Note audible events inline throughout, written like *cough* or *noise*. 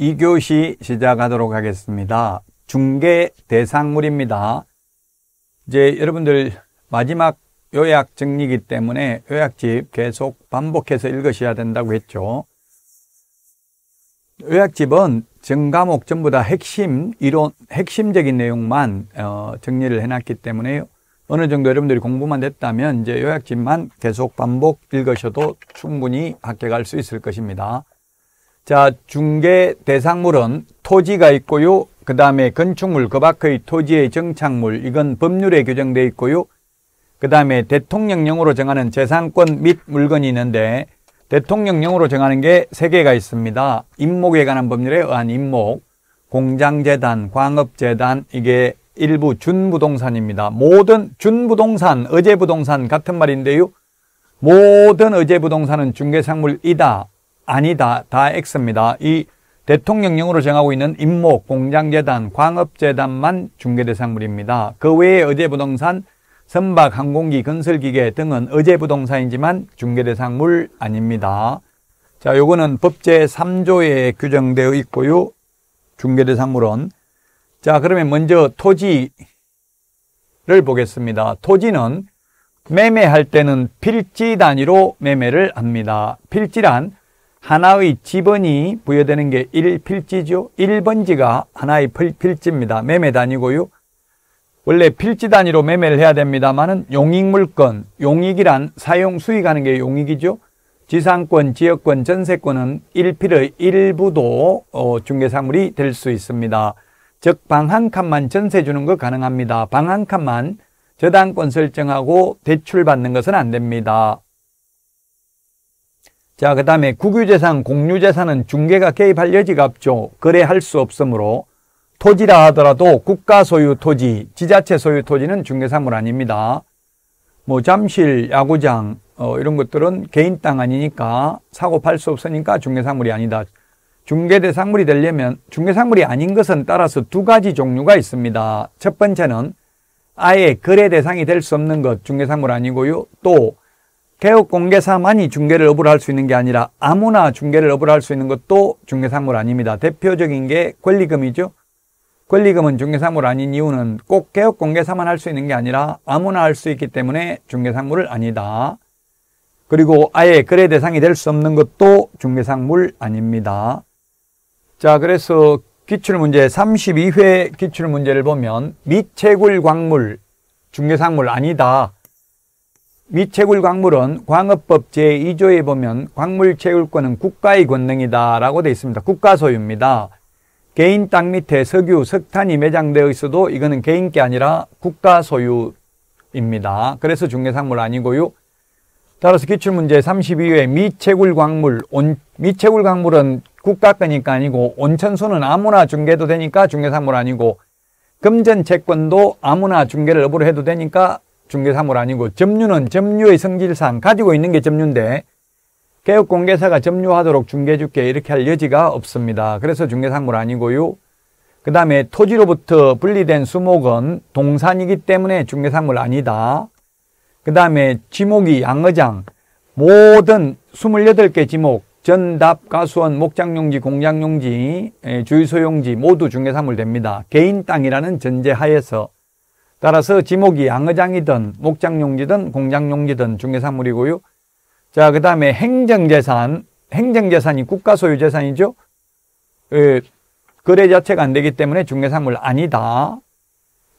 2교시 시작하도록 하겠습니다. 중개 대상물입니다. 이제 여러분들 마지막 요약 정리기 때문에 요약집 계속 반복해서 읽으셔야 된다고 했죠. 요약집은 정과목 전부 다 핵심 이론, 핵심적인 내용만 어, 정리를 해놨기 때문에 어느 정도 여러분들이 공부만 됐다면 이제 요약집만 계속 반복 읽으셔도 충분히 합격할 수 있을 것입니다. 자, 중개 대상물은 토지가 있고요. 그 다음에 건축물 그 밖의 토지의 정착물 이건 법률에 규정되어 있고요. 그 다음에 대통령령으로 정하는 재산권 및 물건이 있는데 대통령령으로 정하는 게 세개가 있습니다. 임목에 관한 법률에 의한 임목, 공장재단, 광업재단 이게 일부 준부동산입니다. 모든 준부동산, 어제부동산 같은 말인데요. 모든 어제부동산은 중개상물이다. 아니다, 다 X입니다. 이 대통령령으로 정하고 있는 임목, 공장재단, 광업재단만 중개대상물입니다. 그 외에 어제부동산 선박, 항공기, 건설기계 등은 어제부동산이지만 중개대상물 아닙니다. 자, 요거는 법제 3조에 규정되어 있고요. 중개대상물은. 자, 그러면 먼저 토지를 보겠습니다. 토지는 매매할 때는 필지 단위로 매매를 합니다. 필지란 하나의 지번이 부여되는 게 1필지죠. 1번지가 하나의 필지입니다. 매매 단위고요. 원래 필지 단위로 매매를 해야 됩니다만은 용익물건 용익이란 사용 수익하는 게 용익이죠. 지상권, 지역권, 전세권은 1필의 일부도 어, 중개사물이 될 수 있습니다. 즉방 한 칸만 전세 주는 거 가능합니다. 방 한 칸만 저당권 설정하고 대출 받는 것은 안 됩니다. 자, 그 다음에 국유재산, 공유재산은 중개가 개입할 여지가 없죠. 거래할 수 없으므로 토지라 하더라도 국가 소유 토지, 지자체 소유 토지는 중개사물 아닙니다. 뭐 잠실, 야구장 어, 이런 것들은 개인 땅 아니니까 사고 팔 수 없으니까 중개사물이 아니다. 중개대상물이 되려면 중개사물이 아닌 것은 따라서 두 가지 종류가 있습니다. 첫 번째는 아예 거래 대상이 될 수 없는 것 중개사물 아니고요. 또 개업 공개사만이 중개를 업으로 할 수 있는 게 아니라 아무나 중개를 업으로 할 수 있는 것도 중개상물 아닙니다. 대표적인 게 권리금이죠. 권리금은 중개상물 아닌 이유는 꼭 개업 공개사만 할 수 있는 게 아니라 아무나 할 수 있기 때문에 중개상물을 아니다. 그리고 아예 거래 대상이 될 수 없는 것도 중개상물 아닙니다. 자, 그래서 기출문제 32회 기출문제를 보면 미채굴 광물 중개상물 아니다. 미채굴 광물은 광업법 제2조에 보면 광물채굴권은 국가의 권능이다 라고 되어 있습니다. 국가 소유입니다. 개인 땅 밑에 석유, 석탄이 매장되어 있어도 이거는 개인 게 아니라 국가 소유입니다. 그래서 중개상물 아니고요. 따라서 기출문제 32회 미채굴 광물, 온, 미채굴 광물은 국가 거니까 아니고 온천수는 아무나 중개도 되니까 중개상물 아니고 금전 채권도 아무나 중개를 업으로 해도 되니까 중개사물 아니고 점유는 점유의 성질상 가지고 있는 게 점유인데 개업공개사가 점유하도록 중개주께 이렇게 할 여지가 없습니다. 그래서 중개사물 아니고요. 그 다음에 토지로부터 분리된 수목은 동산이기 때문에 중개사물 아니다. 그 다음에 지목이 양어장 모든 28개 지목 전답, 가수원, 목장용지, 공장용지, 주유소용지 모두 중개사물 됩니다. 개인 땅이라는 전제하에서 따라서 지목이 양어장이든 목장용지든 공장용지든 중개산물이고요. 자, 그 다음에 행정재산. 행정재산이 국가소유재산이죠. 예, 거래 자체가 안 되기 때문에 중개산물 아니다.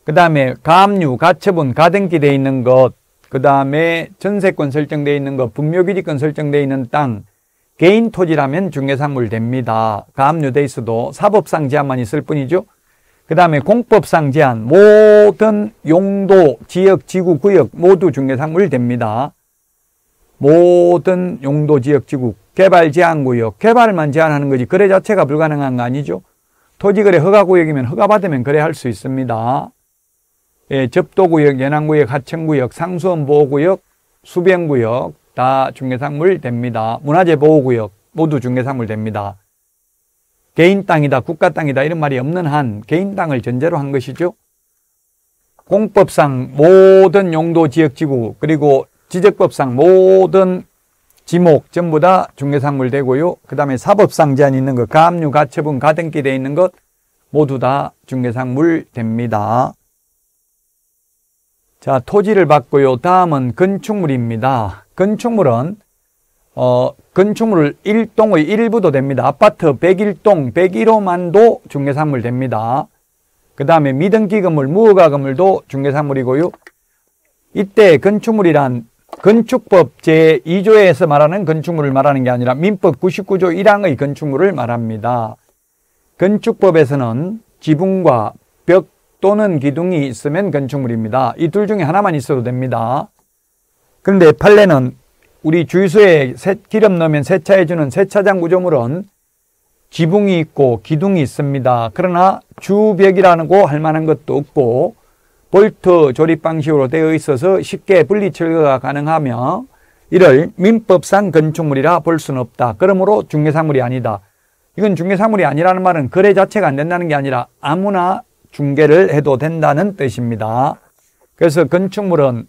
그 다음에 가압류, 가처분, 가등기 돼 있는 것. 그 다음에 전세권 설정되어 있는 것, 분묘기지권 설정되어 있는 땅. 개인 토지라면 중개산물 됩니다. 가압류돼 있어도 사법상 제한만 있을 뿐이죠. 그 다음에 공법상 제한 모든 용도, 지역, 지구, 구역 모두 중개상물 됩니다. 모든 용도, 지역, 지구, 개발 제한구역, 개발만 제한하는 거지 거래 자체가 불가능한 거 아니죠? 토지거래 허가구역이면 허가받으면 거래할 수 있습니다. 예, 접도구역, 연안구역, 하천구역, 상수원 보호구역, 수변구역 다 중개상물 됩니다. 문화재 보호구역 모두 중개상물 됩니다. 개인 땅이다, 국가 땅이다 이런 말이 없는 한 개인 땅을 전제로 한 것이죠. 공법상 모든 용도 지역 지구 그리고 지적법상 모든 지목 전부 다 중개상물 되고요. 그 다음에 사법상 제한이 있는 것, 가압류, 가처분, 가등기 돼 있는 것 모두 다 중개상물 됩니다. 자, 토지를 받고요. 다음은 건축물입니다. 건축물은 어, 건축물 1동의 일부도 됩니다. 아파트 101동, 101호만도 중개산물 됩니다. 그 다음에 미등기 금물 무허가 금물도 중개산물이고요. 이때 건축물이란 건축법 제2조에서 말하는 건축물을 말하는 게 아니라 민법 99조 1항의 건축물을 말합니다. 건축법에서는 지붕과 벽 또는 기둥이 있으면 건축물입니다. 이 둘 중에 하나만 있어도 됩니다. 그런데 판례는 우리 주유소에 기름 넣으면 세차해주는 세차장 구조물은 지붕이 있고 기둥이 있습니다. 그러나 주벽이라고 할 만한 것도 없고 볼트 조립 방식으로 되어 있어서 쉽게 분리 철거가 가능하며 이를 민법상 건축물이라 볼 수는 없다. 그러므로 중개사물이 아니다. 이건 중개사물이 아니라는 말은 거래 자체가 안 된다는 게 아니라 아무나 중개를 해도 된다는 뜻입니다. 그래서 건축물은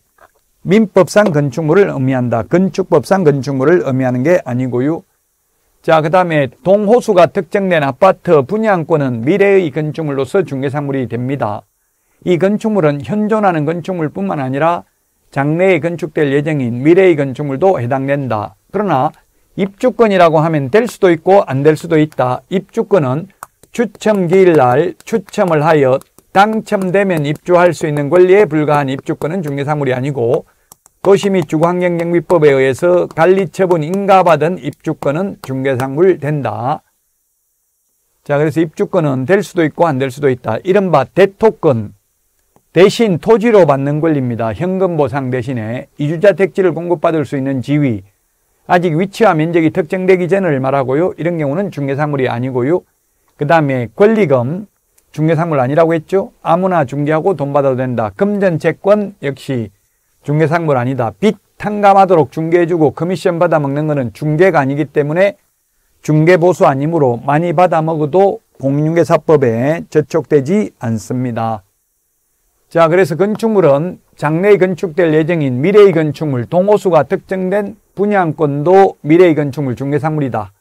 민법상 건축물을 의미한다. 건축법상 건축물을 의미하는 게 아니고요. 자, 그 다음에 동호수가 특정된 아파트 분양권은 미래의 건축물로서 중개상물이 됩니다. 이 건축물은 현존하는 건축물뿐만 아니라 장래에 건축될 예정인 미래의 건축물도 해당된다. 그러나 입주권이라고 하면 될 수도 있고 안 될 수도 있다. 입주권은 추첨기일 날 추첨을 하여 당첨되면 입주할 수 있는 권리에 불과한 입주권은 중개사물이 아니고 도시및 주거환경경비법에 의해서 관리처분 인가받은 입주권은 중개상물 된다. 자, 그래서 입주권은 될 수도 있고 안 될 수도 있다. 이른바 대토권. 대신 토지로 받는 권리입니다. 현금 보상 대신에 이주자 택지를 공급받을 수 있는 지위. 아직 위치와 면적이 특정되기 전을 말하고요. 이런 경우는 중개상물이 아니고요. 그 다음에 권리금, 중개상물 아니라고 했죠. 아무나 중개하고 돈 받아도 된다. 금전채권 역시 중개상물 아니다. 빚 탕감하도록 중개해주고 커미션 받아먹는 것은 중개가 아니기 때문에 중개보수 아니므로 많이 받아먹어도 공중개사법에 저촉되지 않습니다. 자 그래서 건축물은 장래에 건축될 예정인 미래의 건축물 동호수가 특정된 분양권도 미래의 건축물 중개상물이다.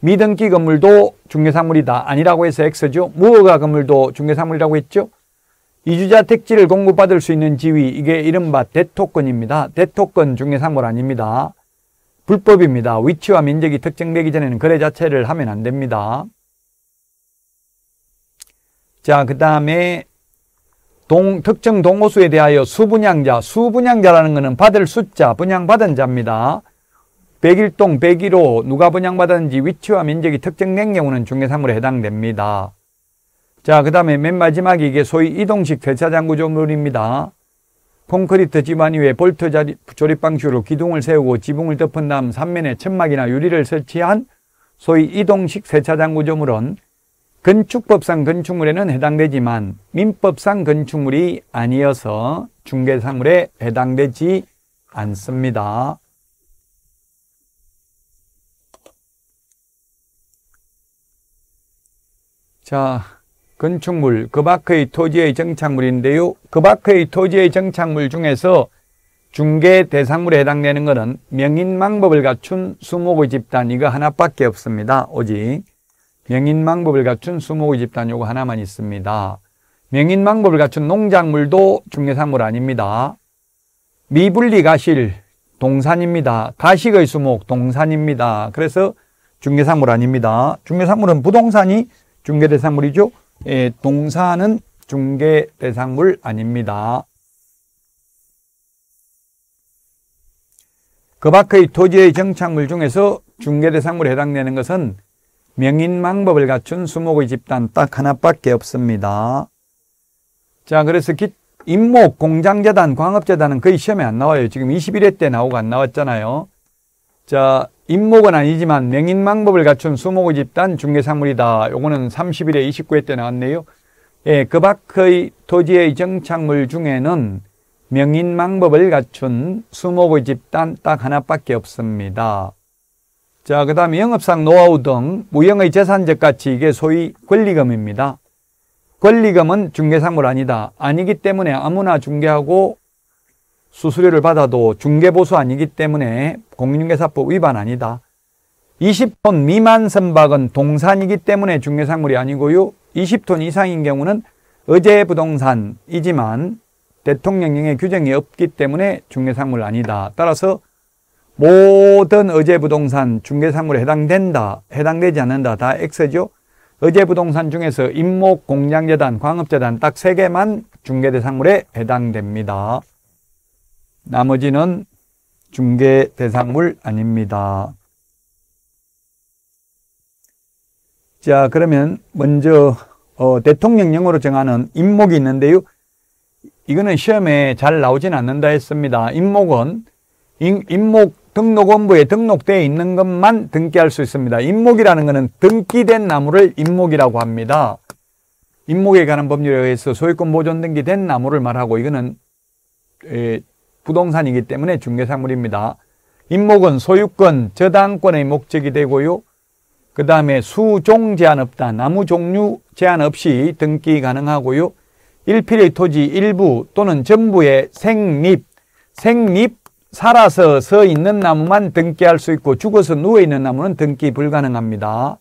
미등기 건물도 중개상물이다. 아니라고 해서 X죠. 무허가 건물도 중개상물이라고 했죠. 이주자 택지를 공급받을 수 있는 지위 이게 이른바 대토권입니다. 대토권 중개 상물 아닙니다. 불법입니다. 위치와 면적이 특정되기 전에는 거래 자체를 하면 안 됩니다. 자, 그 다음에 동, 특정 동호수에 대하여 수분양자, 수분양자라는 것은 받을 숫자, 분양받은 자입니다. 101동, 101호 누가 분양받았는지 위치와 면적이 특정된 경우는 중개사물에 해당됩니다. 자, 그 다음에 맨 마지막에 이게 소위 이동식 대차장 구조물입니다. 콘크리트 집안 위에 볼트 조립 방식으로 기둥을 세우고 지붕을 덮은 다음 삼면에 천막이나 유리를 설치한 소위 이동식 세차장 구조물은 건축법상 건축물에는 해당되지만 민법상 건축물이 아니어서 중개사물에 해당되지 않습니다. 자, 건축물, 그 밖의 토지의 정착물인데요. 그 밖의 토지의 정착물 중에서 중개 대상물에 해당되는 것은 명인망법을 갖춘 수목의 집단 이거 하나밖에 없습니다. 오직 명인망법을 갖춘 수목의 집단 이거 하나만 있습니다. 명인망법을 갖춘 농작물도 중개상물 아닙니다. 미분리 가실 동산입니다. 가식의 수목 동산입니다. 그래서 중개상물 아닙니다. 중개상물은 부동산이 중개대상물이죠. 예, 동사는 중개 대상물 아닙니다. 그 밖의 토지의 정착물 중에서 중개 대상물에 해당되는 것은 명인망법을 갖춘 수목의 집단 딱 하나밖에 없습니다. 자, 그래서 기, 임목, 공장재단, 광업재단은 거의 시험에 안 나와요. 지금 21회 때 나오고 안 나왔잖아요. 자, 임목은 아니지만 명인망법을 갖춘 수목의 집단 중개사물이다. 요거는 30일에 29회 때 나왔네요. 예, 그 밖의 토지의 정착물 중에는 명인망법을 갖춘 수목의 집단 딱 하나밖에 없습니다. 자, 그 다음에 영업상 노하우 등 무형의 재산적 가치 이게 소위 권리금입니다. 권리금은 중개상물 아니다. 아니기 때문에 아무나 중개하고 수수료를 받아도 중개보수 아니기 때문에 공인중개사법 위반 아니다. 20톤 미만 선박은 동산이기 때문에 중개상물이 아니고요. 20톤 이상인 경우는 어제 부동산이지만 대통령령의 규정이 없기 때문에 중개상물 아니다. 따라서 모든 어제 부동산 중개상물에 해당된다, 해당되지 않는다 다 X죠. 어제 부동산 중에서 임목 공장재단, 광업재단 딱 세 개만 중개대상물에 해당됩니다. 나머지는 중개 대상물 아닙니다. 자 그러면 먼저 어, 대통령령으로 정하는 임목이 있는데요. 이거는 시험에 잘 나오진 않는다 했습니다. 임목은 임목 등록원부에 등록되어 있는 것만 등기할 수 있습니다. 임목이라는 것은 등기된 나무를 임목이라고 합니다. 임목에 관한 법률에 의해서 소유권 보존 등기된 나무를 말하고 이거는 에, 부동산이기 때문에 중개상물입니다. 임목은 소유권, 저당권의 목적이 되고요. 그 다음에 수종 제한 없다, 나무 종류 제한 없이 등기 가능하고요. 일필의 토지 일부 또는 전부의 생립, 생립 살아서 서 있는 나무만 등기할 수 있고 죽어서 누워 있는 나무는 등기 불가능합니다.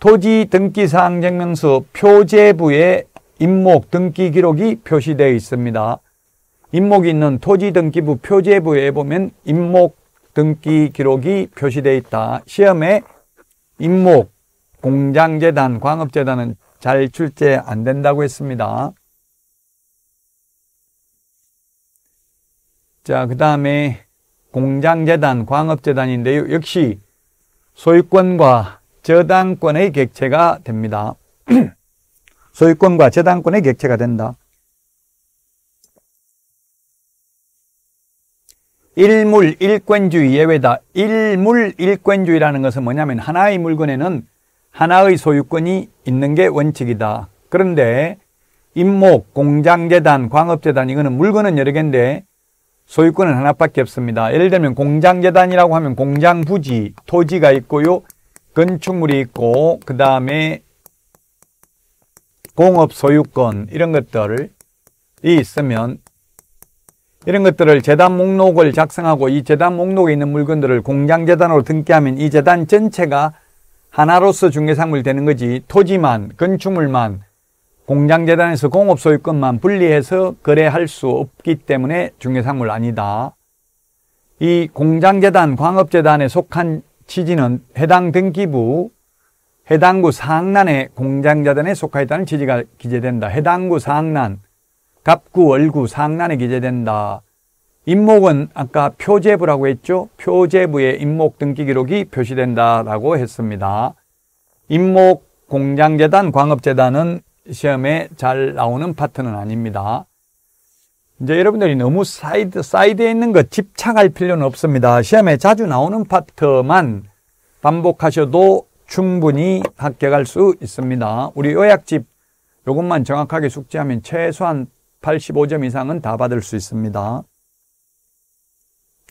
토지 등기사항 증명서 표제부에 임목 등기 기록이 표시되어 있습니다. 임목이 있는 토지등기부 표제부에 보면 임목 등기 기록이 표시되어 있다. 시험에 임목, 공장재단, 광업재단은 잘 출제 안 된다고 했습니다. 자, 그 다음에 공장재단, 광업재단인데요. 역시 소유권과 저당권의 객체가 됩니다. *clears throat* 소유권과 저당권의 객체가 된다. 일물 일권주의 예외다. 일물 일권주의라는 것은 뭐냐면 하나의 물건에는 하나의 소유권이 있는 게 원칙이다. 그런데 임목, 공장재단, 광업재단 이거는 물건은 여러 개인데 소유권은 하나밖에 없습니다. 예를 들면 공장재단이라고 하면 공장 부지, 토지가 있고요. 건축물이 있고 그 다음에 공업 소유권 이런 것들이 있으면 이런 것들을 재단 목록을 작성하고 이 재단 목록에 있는 물건들을 공장재단으로 등기하면 이 재단 전체가 하나로서 중개상물 되는 거지 토지만 건축물만 공장재단에서 공업소유권만 분리해서 거래할 수 없기 때문에 중개상물 아니다. 이 공장재단, 광업재단에 속한 취지는 해당 등기부, 해당구 상란에 공장재단에 속하였다는 취지가 기재된다. 해당구 상란, 갑구, 월구, 상란에 기재된다. 임목은 아까 표제부라고 했죠? 표제부의 임목 등기 기록이 표시된다라고 했습니다. 임목 공장재단, 광업재단은 시험에 잘 나오는 파트는 아닙니다. 이제 여러분들이 너무 사이드, 사이드에 있는 것 집착할 필요는 없습니다. 시험에 자주 나오는 파트만 반복하셔도 충분히 합격할 수 있습니다. 우리 요약집 요것만 정확하게 숙지하면 최소한 85점 이상은 다 받을 수 있습니다.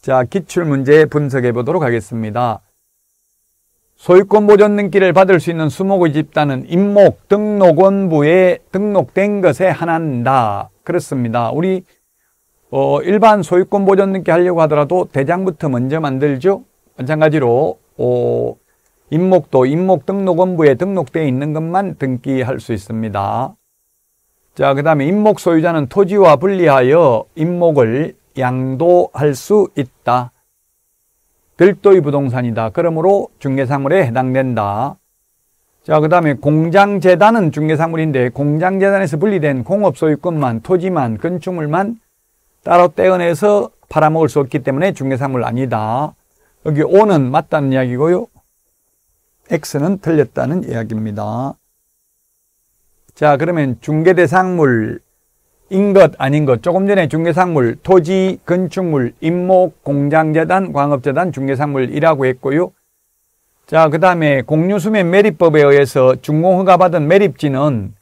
자, 기출 문제 분석해 보도록 하겠습니다. 소유권 보존 등기를 받을 수 있는 수목의 집단은 임목 등록원부에 등록된 것에 한한다. 그렇습니다. 우리 어, 일반 소유권 보존 등기 하려고 하더라도 대장부터 먼저 만들죠. 마찬가지로 어, 임목도 임목 등록원부에 등록되어 있는 것만 등기할 수 있습니다. 자, 그 다음에 임목 소유자는 토지와 분리하여 임목을 양도할 수 있다. 별도의 부동산이다. 그러므로 중개사물에 해당된다. 자, 그 다음에 공장재단은 중개사물인데 공장재단에서 분리된 공업소유권만, 토지만, 건축물만 따로 떼어내서 팔아먹을 수 없기 때문에 중개사물 아니다. 여기 O는 맞다는 이야기고요. X는 틀렸다는 이야기입니다. 자, 그러면 중개대상물 인것 아닌 것 조금 전에 중개상물 토지 건축물 임목 공장재단 광업재단 중개상물이라고 했고요. 자, 그 다음에 공유수면 매립법에 의해서 중공허가받은 매립지는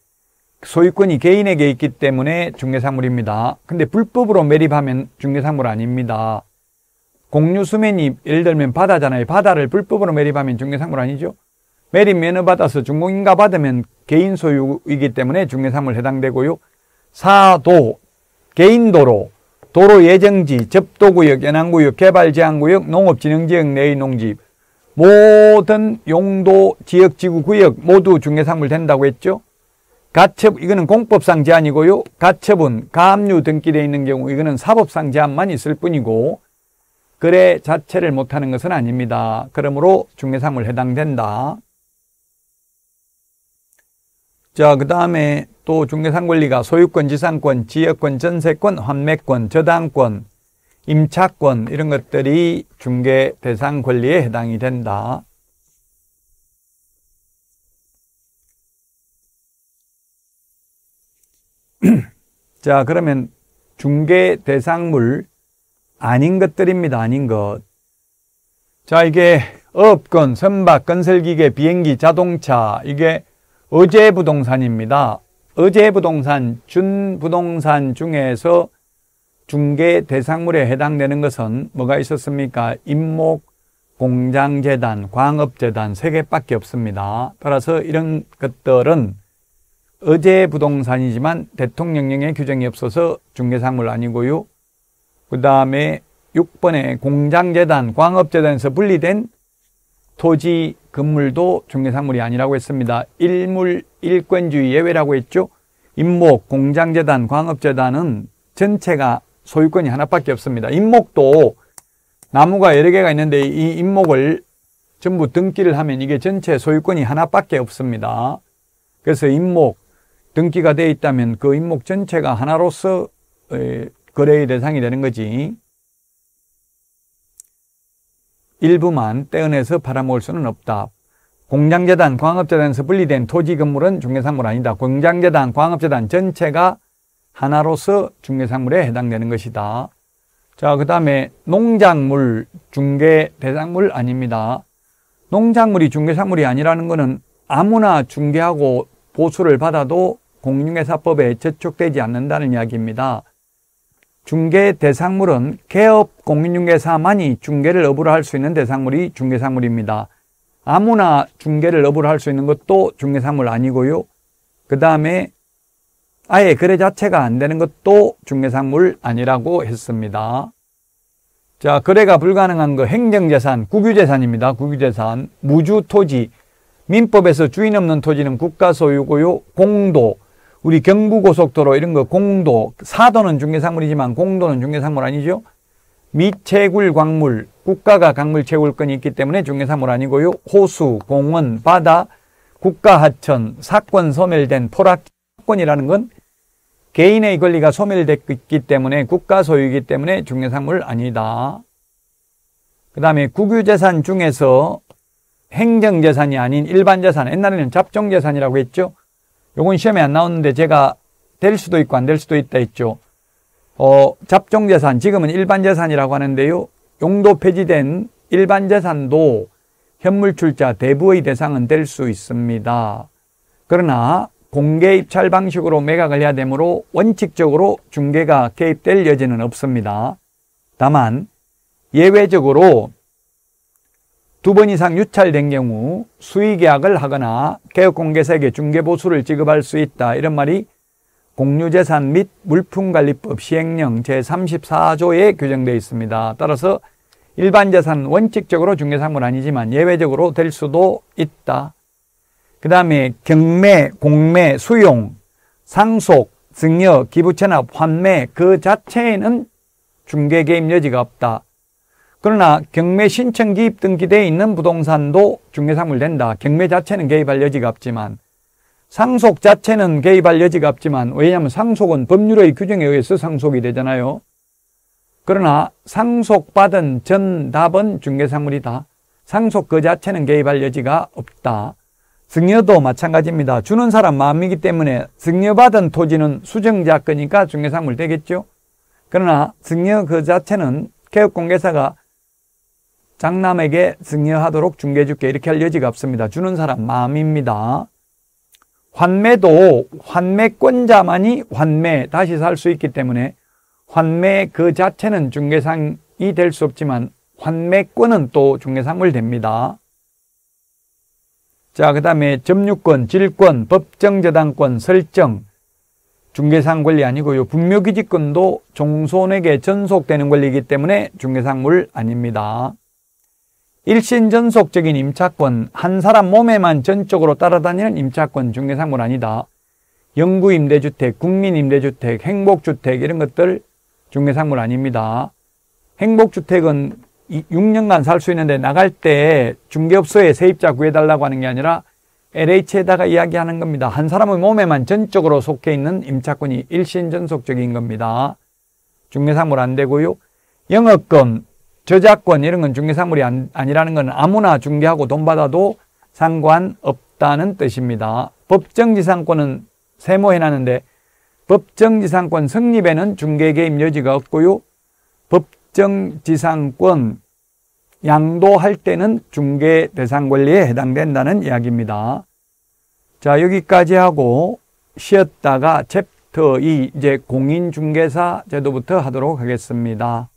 소유권이 개인에게 있기 때문에 중개상물입니다. 근데 불법으로 매립하면 중개상물 아닙니다. 공유수면이 예를 들면 바다잖아요. 바다를 불법으로 매립하면 중개상물 아니죠? 매립 면허 받아서 중공인가 받으면 개인 소유이기 때문에 중개사물 해당되고요. 사도, 개인도로, 도로 예정지, 접도구역, 연안구역, 개발제한구역, 농업진흥지역 내의 농지 모든 용도, 지역, 지구, 구역 모두 중개상물 된다고 했죠. 가첩 이거는 공법상 제한이고요. 가첩은 가압류 등기되어 있는 경우 이거는 사법상 제한만 있을 뿐이고 거래 자체를 못하는 것은 아닙니다. 그러므로 중개상물 해당된다. 자, 그 다음에 또 중개상 권리가 소유권, 지상권, 지역권, 전세권, 환매권, 저당권, 임차권 이런 것들이 중개 대상 권리에 해당이 된다. *clears throat* 자, 그러면 중개 대상물 아닌 것들입니다. 아닌 것. 자, 이게 업권 선박, 건설기계, 비행기, 자동차 이게 어제 부동산입니다. 어제 부동산, 준 부동산 중에서 중개 대상물에 해당되는 것은 뭐가 있었습니까? 임목, 공장재단, 광업재단 세 개밖에 없습니다. 따라서 이런 것들은 어제 부동산이지만 대통령령의 규정이 없어서 중개상물 아니고요. 그 다음에 6번에 공장재단, 광업재단에서 분리된 토지, 건물도 중개산물이 아니라고 했습니다. 일물 일권주의 예외라고 했죠. 임목, 공장재단, 광업재단은 전체가 소유권이 하나밖에 없습니다. 임목도 나무가 여러 개가 있는데 이 임목을 전부 등기를 하면 이게 전체 소유권이 하나밖에 없습니다. 그래서 임목, 등기가 되어 있다면 그 임목 전체가 하나로서 거래의 대상이 되는 거지. 일부만 떼어내서 팔아먹을 수는 없다. 공장재단, 광업재단에서 분리된 토지 건물은 중개상물 아니다. 공장재단, 광업재단 전체가 하나로서 중개상물에 해당되는 것이다. 자, 그 다음에 농작물 중개 대상물 아닙니다. 농작물이 중개상물이 아니라는 것은 아무나 중개하고 보수를 받아도 공중개사법에 저촉되지 않는다는 이야기입니다. 중개 대상물은 개업 공인중개사만이 중개를 업으로 할 수 있는 대상물이 중개상물입니다. 아무나 중개를 업으로 할 수 있는 것도 중개상물 아니고요. 그 다음에 아예 거래 자체가 안 되는 것도 중개상물 아니라고 했습니다. 자, 거래가 불가능한 거 행정재산, 국유재산입니다. 국유재산, 무주토지, 민법에서 주인 없는 토지는 국가 소유고요. 공도, 우리 경부고속도로 이런 거 공도 사도는 중개상물이지만 공도는 중개상물 아니죠. 미채굴 광물 국가가 강물 채굴권이 있기 때문에 중개상물 아니고요. 호수, 공원, 바다, 국가하천, 사건 소멸된 포락사건이라는건 개인의 권리가 소멸됐기 때문에 국가 소유이기 때문에 중개상물 아니다. 그 다음에 국유재산 중에서 행정재산이 아닌 일반재산, 옛날에는 잡종재산이라고 했죠. 요건 시험에 안 나오는데 제가 될 수도 있고 안 될 수도 있다 했죠. 어, 잡종재산, 지금은 일반재산이라고 하는데요. 용도 폐지된 일반재산도 현물출자 대부의 대상은 될 수 있습니다. 그러나 공개 입찰 방식으로 매각을 해야 되므로 원칙적으로 중개가 개입될 여지는 없습니다. 다만 예외적으로 두번 이상 유찰된 경우 수의계약을 하거나 개업공개세계 중개보수를 지급할 수 있다 이런 말이 공유재산 및 물품관리법 시행령 제34조에 규정되어 있습니다. 따라서 일반 재산 원칙적으로 중개상은 아니지만 예외적으로 될 수도 있다. 그 다음에 경매, 공매, 수용, 상속, 증여, 기부채납, 환매 그 자체에는 중개개입 여지가 없다. 그러나 경매 신청 기입 등기돼 있는 부동산도 중개상물된다. 경매 자체는 개입할 여지가 없지만 상속 자체는 개입할 여지가 없지만 왜냐하면 상속은 법률의 규정에 의해서 상속이 되잖아요. 그러나 상속받은 전답은 중개상물이다. 상속 그 자체는 개입할 여지가 없다. 증여도 마찬가지입니다. 주는 사람 마음이기 때문에 증여받은 토지는 수정자 거니까 중개상물 되겠죠. 그러나 증여 그 자체는 개업공개사가 장남에게 증여하도록 중개주께 이렇게 할 여지가 없습니다. 주는 사람 마음입니다. 환매도 환매권자만이 환매 다시 살 수 있기 때문에 환매 그 자체는 중개상이 될 수 없지만 환매권은 또 중개상물 됩니다. 자, 그 다음에 점유권, 질권, 법정저당권, 설정, 중개상 권리 아니고요. 분묘기지권도 종손에게 전속되는 권리이기 때문에 중개상물 아닙니다. 일신전속적인 임차권, 한 사람 몸에만 전적으로 따라다니는 임차권 중개상물 아니다. 영구임대주택, 국민임대주택, 행복주택 이런 것들 중개상물 아닙니다. 행복주택은 6년간 살 수 있는데 나갈 때 중개업소에 세입자 구해달라고 하는 게 아니라 LH에다가 이야기하는 겁니다. 한 사람의 몸에만 전적으로 속해 있는 임차권이 일신전속적인 겁니다. 중개상물 안 되고요. 영업권, 저작권 이런 건 중개상물이 안, 아니라는 건 아무나 중개하고 돈 받아도 상관없다는 뜻입니다. 법정지상권은 세모해놨는데 법정지상권 성립에는 중개개입 여지가 없고요. 법정지상권 양도할 때는 중개 대상 권리에 해당된다는 이야기입니다. 자 여기까지 하고 쉬었다가 챕터 2 이제 공인중개사 제도부터 하도록 하겠습니다.